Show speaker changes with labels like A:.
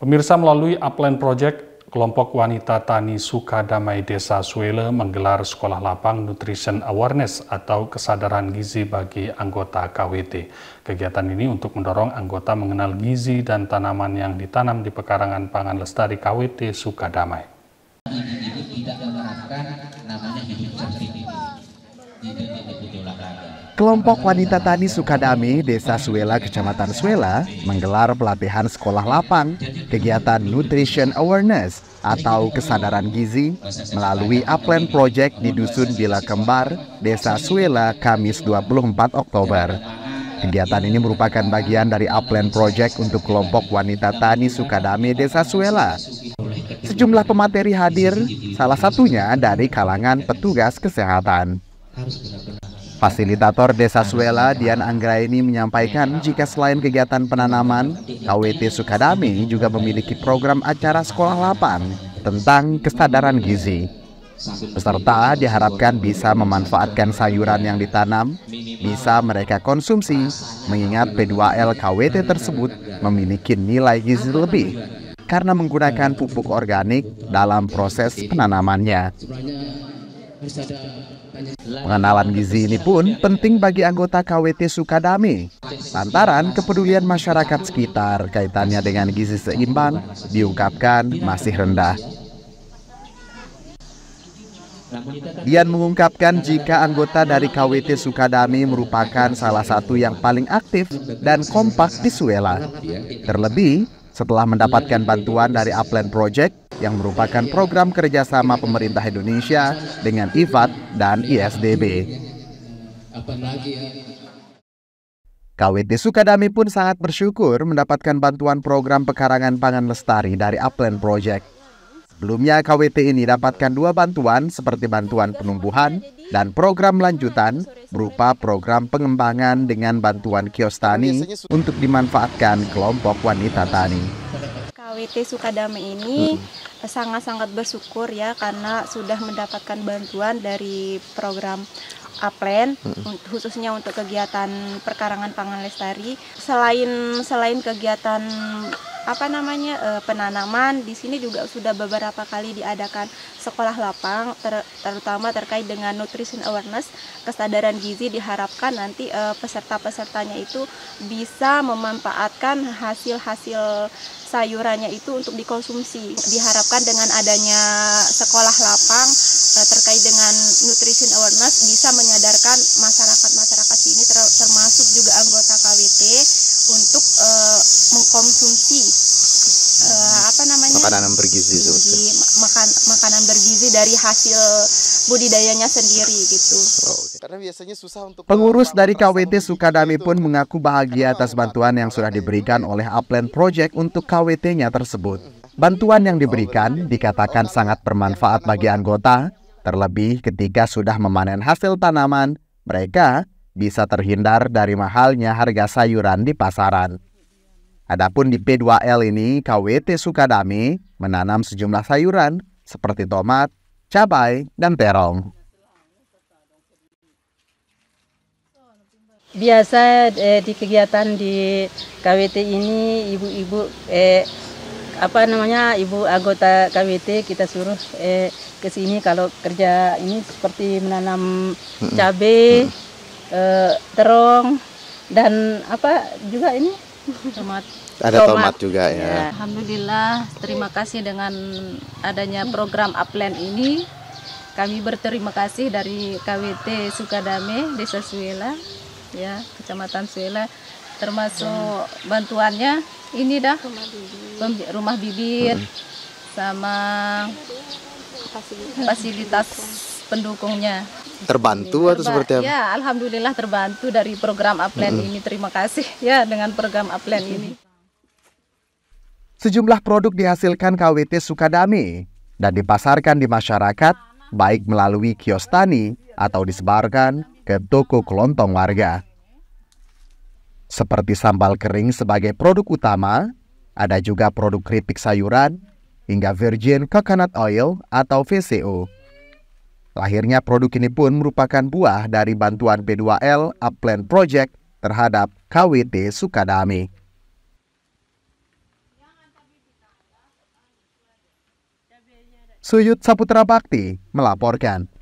A: Pemirsa melalui Upland Project, kelompok wanita tani Suka Damai Desa Suele menggelar Sekolah Lapang Nutrition Awareness atau kesadaran gizi bagi anggota KWT. Kegiatan ini untuk mendorong anggota mengenal gizi dan tanaman yang ditanam di pekarangan pangan lestari KWT Suka Damai.
B: Kelompok wanita tani Sukadame, Desa Suela, Kecamatan Suela, menggelar pelatihan sekolah lapang, kegiatan Nutrition Awareness atau kesadaran gizi melalui Upland Project di Dusun Bila Kembar, Desa Suela, Kamis 24 Oktober. Kegiatan ini merupakan bagian dari Upland Project untuk kelompok wanita tani Sukadame, Desa Suela. Sejumlah pemateri hadir, salah satunya dari kalangan petugas kesehatan. Fasilitator Desa Suela Dian Anggra ini menyampaikan jika selain kegiatan penanaman, KWT Sukadami juga memiliki program acara sekolah lapan tentang kesadaran gizi. Peserta diharapkan bisa memanfaatkan sayuran yang ditanam, bisa mereka konsumsi, mengingat P2L KWT tersebut memiliki nilai gizi lebih karena menggunakan pupuk organik dalam proses penanamannya.
A: Pengenalan
B: gizi ini pun penting bagi anggota KWT Sukadame. Lantaran kepedulian masyarakat sekitar kaitannya dengan gizi seimbang diungkapkan masih rendah. Dian mengungkapkan jika anggota dari KWT Sukadami merupakan salah satu yang paling aktif dan kompak di Suela. Terlebih, setelah mendapatkan bantuan dari Upland Project, yang merupakan program kerjasama pemerintah Indonesia dengan IFAD dan ISDB. KWT Sukadami pun sangat bersyukur mendapatkan bantuan program pekarangan pangan lestari dari Upland Project. Sebelumnya KWT ini dapatkan dua bantuan seperti bantuan penumbuhan dan program lanjutan berupa program pengembangan dengan bantuan kios tani untuk dimanfaatkan kelompok wanita tani.
A: KWT Sukadame ini hmm sangat-sangat bersyukur ya karena sudah mendapatkan bantuan dari program Aplen hmm. khususnya untuk kegiatan perkarangan pangan lestari. Selain selain kegiatan apa namanya e, penanaman di sini juga sudah beberapa kali diadakan sekolah lapang ter, terutama terkait dengan nutrition awareness kesadaran gizi diharapkan nanti e, peserta-pesertanya itu bisa memanfaatkan hasil-hasil sayurannya itu untuk dikonsumsi diharap diharapkan dengan adanya sekolah lapang uh, terkait dengan nutrition awareness bisa menyadarkan masyarakat-masyarakat sini ter termasuk juga anggota KWT untuk uh, mengkonsumsi uh, apa namanya makanan bergizi, gizi, makan makanan bergizi dari hasil budidayanya sendiri gitu. Oh, okay. Karena biasanya susah untuk
B: Pengurus dari KWT Sukadami gitu. pun mengaku bahagia atas bantuan yang sudah diberikan oleh Upland Project untuk KWT-nya tersebut. Bantuan yang diberikan dikatakan sangat bermanfaat bagi anggota, terlebih ketika sudah memanen hasil tanaman, mereka bisa terhindar dari mahalnya harga sayuran di pasaran. Adapun di P2L ini, KWT Sukadami menanam sejumlah sayuran seperti tomat, cabai, dan terong.
A: Biasa eh, di kegiatan di KWT ini ibu-ibu eh, apa namanya ibu anggota KWT kita suruh eh, ke sini kalau kerja ini seperti menanam cabai, hmm. Eh, terong dan apa juga ini tomat. Ada tomat, tomat juga ya. ya. Alhamdulillah, terima kasih dengan adanya program upland ini. Kami berterima kasih dari KWT Sukadame Desa Suela ya Kecamatan Suela termasuk bantuannya ini dah rumah bibit, rumah bibir hmm. sama fasilitas, fasilitas pendukungnya
B: terbantu ini, atau seperti apa? Ya,
A: alhamdulillah terbantu dari program Upland hmm. ini. Terima kasih ya dengan program Upland hmm. ini.
B: Sejumlah produk dihasilkan KWT Sukadami dan dipasarkan di masyarakat baik melalui kios tani atau disebarkan ke toko kelontong warga. Seperti sambal kering sebagai produk utama, ada juga produk keripik sayuran hingga virgin coconut oil atau VCO. Lahirnya produk ini pun merupakan buah dari bantuan B2L Upland Project terhadap KWT Sukadami. Suyut Saputra Bakti melaporkan.